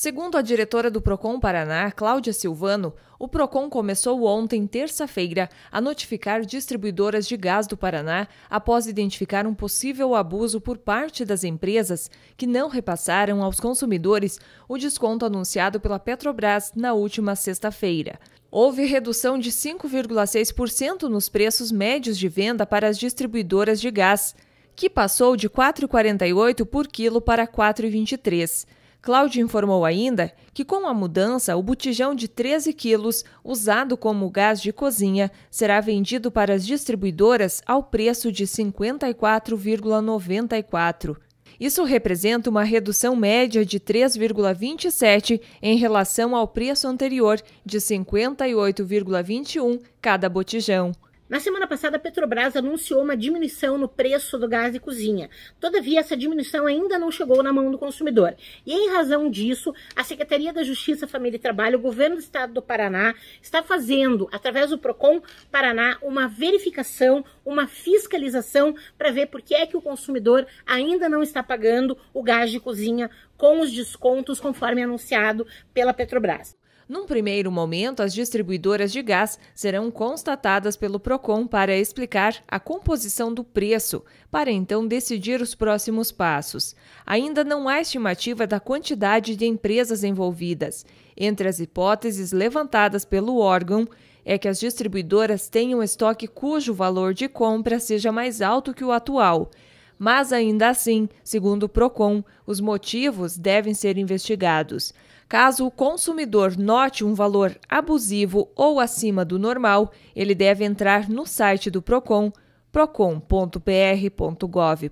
Segundo a diretora do Procon Paraná, Cláudia Silvano, o Procon começou ontem, terça-feira, a notificar distribuidoras de gás do Paraná após identificar um possível abuso por parte das empresas que não repassaram aos consumidores o desconto anunciado pela Petrobras na última sexta-feira. Houve redução de 5,6% nos preços médios de venda para as distribuidoras de gás, que passou de 4,48 por quilo para 4,23. Cláudio informou ainda que, com a mudança, o botijão de 13 quilos, usado como gás de cozinha, será vendido para as distribuidoras ao preço de R$ 54,94. Isso representa uma redução média de 3,27 em relação ao preço anterior de 58,21 cada botijão. Na semana passada, a Petrobras anunciou uma diminuição no preço do gás de cozinha. Todavia, essa diminuição ainda não chegou na mão do consumidor. E em razão disso, a Secretaria da Justiça, Família e Trabalho, o Governo do Estado do Paraná, está fazendo, através do PROCON Paraná, uma verificação, uma fiscalização para ver por que é que o consumidor ainda não está pagando o gás de cozinha com os descontos conforme anunciado pela Petrobras. Num primeiro momento, as distribuidoras de gás serão constatadas pelo Procon para explicar a composição do preço, para então decidir os próximos passos. Ainda não há estimativa da quantidade de empresas envolvidas. Entre as hipóteses levantadas pelo órgão, é que as distribuidoras tenham estoque cujo valor de compra seja mais alto que o atual. Mas ainda assim, segundo o Procon, os motivos devem ser investigados. Caso o consumidor note um valor abusivo ou acima do normal, ele deve entrar no site do Procon procon.pr.gov.br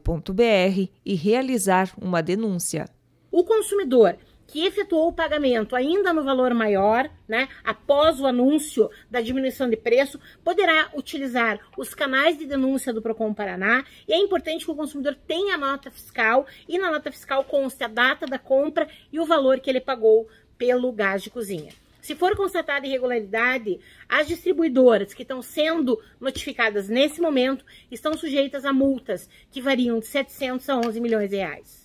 e realizar uma denúncia. O consumidor que efetuou o pagamento ainda no valor maior, né, após o anúncio da diminuição de preço, poderá utilizar os canais de denúncia do Procon Paraná e é importante que o consumidor tenha a nota fiscal e na nota fiscal conste a data da compra e o valor que ele pagou pelo gás de cozinha. Se for constatada irregularidade, as distribuidoras que estão sendo notificadas nesse momento estão sujeitas a multas que variam de 700 a 11 milhões de reais.